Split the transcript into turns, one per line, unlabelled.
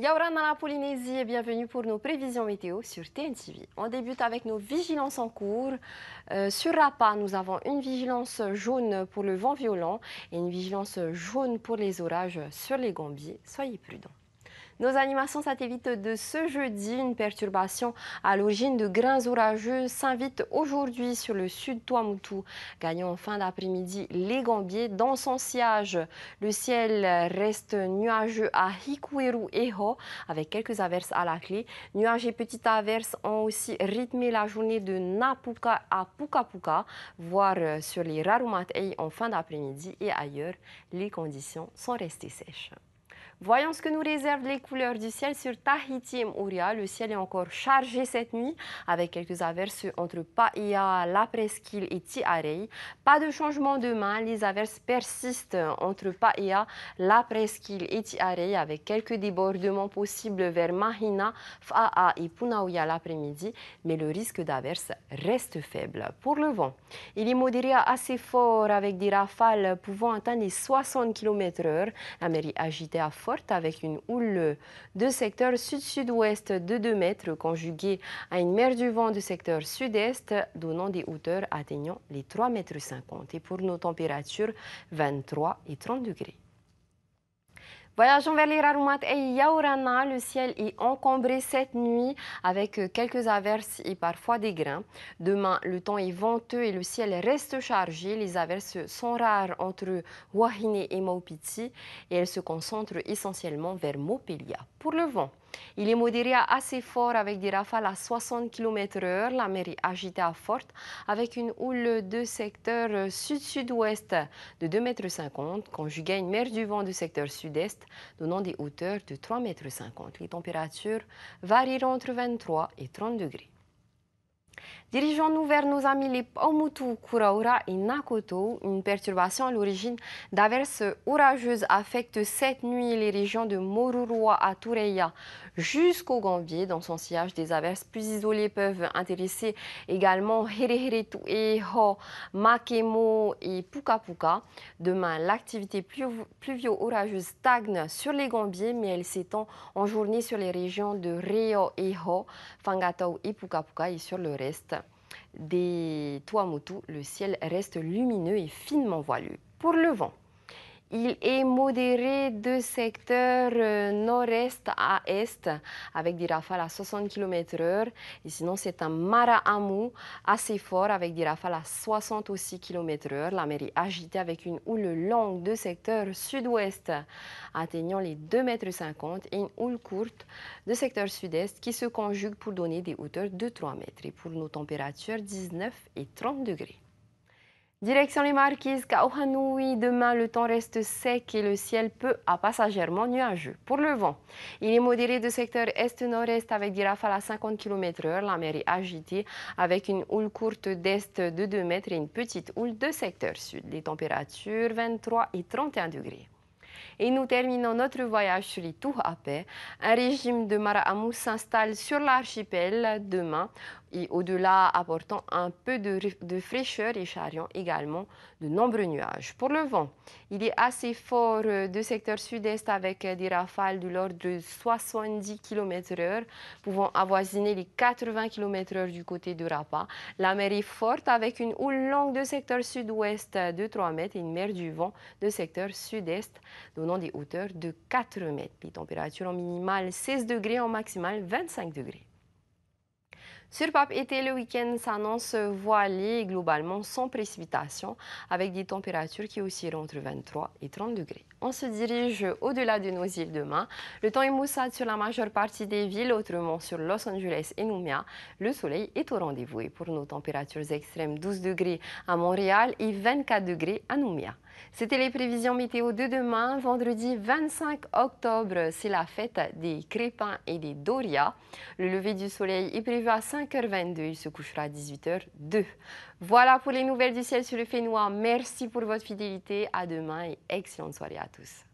Yaurana la Polynésie et bienvenue pour nos prévisions météo sur TNTV. On débute avec nos vigilances en cours. Euh, sur Rapa, nous avons une vigilance jaune pour le vent violent et une vigilance jaune pour les orages sur les Gambiers. Soyez prudents. Nos animations satellites de ce jeudi, une perturbation à l'origine de grains orageux s'invite aujourd'hui sur le sud Tuamutu. gagnant en fin d'après-midi les Gambiers dans son siège Le ciel reste nuageux à Hikueru et avec quelques averses à la clé. Nuages et petites averses ont aussi rythmé la journée de Napuka à Pukapuka, voire sur les Rarumatei en fin d'après-midi et ailleurs, les conditions sont restées sèches. Voyons ce que nous réservent les couleurs du ciel sur Tahiti et Mouria. Le ciel est encore chargé cette nuit avec quelques averses entre Paia, la presqu'île et Tiarei. Pas de changement demain, les averses persistent entre Paia, la presqu'île et Tiarei avec quelques débordements possibles vers Mahina, Faa et Punaouya l'après-midi, mais le risque d'averses reste faible. Pour le vent, il est modéré assez fort avec des rafales pouvant atteindre les 60 km/h. La mairie agitée à avec une houle de secteur sud-sud-ouest de 2 mètres conjuguée à une mer du vent de secteur sud-est donnant des hauteurs atteignant les 3,50 mètres. Et pour nos températures, 23 et 30 degrés. Voyageons vers Rarumat et Yaurana. Le ciel est encombré cette nuit avec quelques averses et parfois des grains. Demain, le temps est venteux et le ciel reste chargé. Les averses sont rares entre Wahine et Maupiti et elles se concentrent essentiellement vers Mopelia. Pour le vent, il est modéré à assez fort avec des rafales à 60 km/h, la mer est agitée à forte avec une houle de secteur sud-sud-ouest de 2,50 m, conjuguée à une mer du vent de secteur sud-est donnant des hauteurs de 3,50 m. Les températures varieront entre 23 et 30 degrés. Dirigeons-nous vers nos amis les Pomutu, Kuraura et Nakoto. Une perturbation à l'origine d'averses orageuses affecte cette nuit les régions de Morurua à Tureya jusqu'au Gambier. Dans son sillage, des averses plus isolées peuvent intéresser également Hereheretu et Ho, Makemo et Pukapuka. Demain, l'activité pluvio-orageuse stagne sur les Gambiers, mais elle s'étend en journée sur les régions de Rio et Ho, Fangatau et Pukapuka et sur le reste des des Tuamotu, le ciel reste lumineux et finement voilé. Pour le vent, il est modéré de secteur euh, nord-est à est avec des rafales à 60 km/h. Et sinon, c'est un marahamou assez fort avec des rafales à 60 aussi km/h. La mer est agitée avec une houle longue de secteur sud-ouest atteignant les 2,50 m et une houle courte de secteur sud-est qui se conjugue pour donner des hauteurs de 3 m Et pour nos températures, 19 et 30 degrés. Direction les Marquises, Kaohanoui. Demain, le temps reste sec et le ciel peu à passagèrement nuageux. Pour le vent, il est modéré de secteur est-nord-est avec des rafales à 50 km/h. La mer est agitée avec une houle courte d'est de 2 mètres et une petite houle de secteur sud. Les températures 23 et 31 degrés. Et nous terminons notre voyage sur les Tours Un régime de Maraamou s'installe sur l'archipel demain et au-delà apportant un peu de, de, fraîcheur et charriant également de nombreux nuages. Pour le vent, il est assez fort euh, de secteur sud-est avec euh, des rafales de l'ordre de 70 km/h, pouvant avoisiner les 80 km/h du côté de Rapa. La mer est forte avec une houle longue de secteur sud-ouest de 3 mètres et une mer du vent de secteur sud-est donnant des hauteurs de 4 mètres. puis températures en minimale 16 degrés, en maximale 25 degrés. Sur été, le week-end s'annonce voilé globalement sans précipitation, avec des températures qui oscilleront entre 23 et 30 degrés. On se dirige au-delà de nos îles demain. Le temps est moussade sur la majeure partie des villes, autrement sur Los Angeles et Nouméa. Le soleil est au rendez-vous et pour nos températures extrêmes, 12 degrés à Montréal et 24 degrés à Nouméa. C'était les prévisions météo de demain, vendredi 25 octobre. C'est la fête des crépins et des Doria. Le lever du soleil est prévu à 5 5h22. Il se couchera à 18h02. Voilà pour les nouvelles du ciel sur le Fénois. Merci pour votre fidélité. À demain et excellente soirée à tous.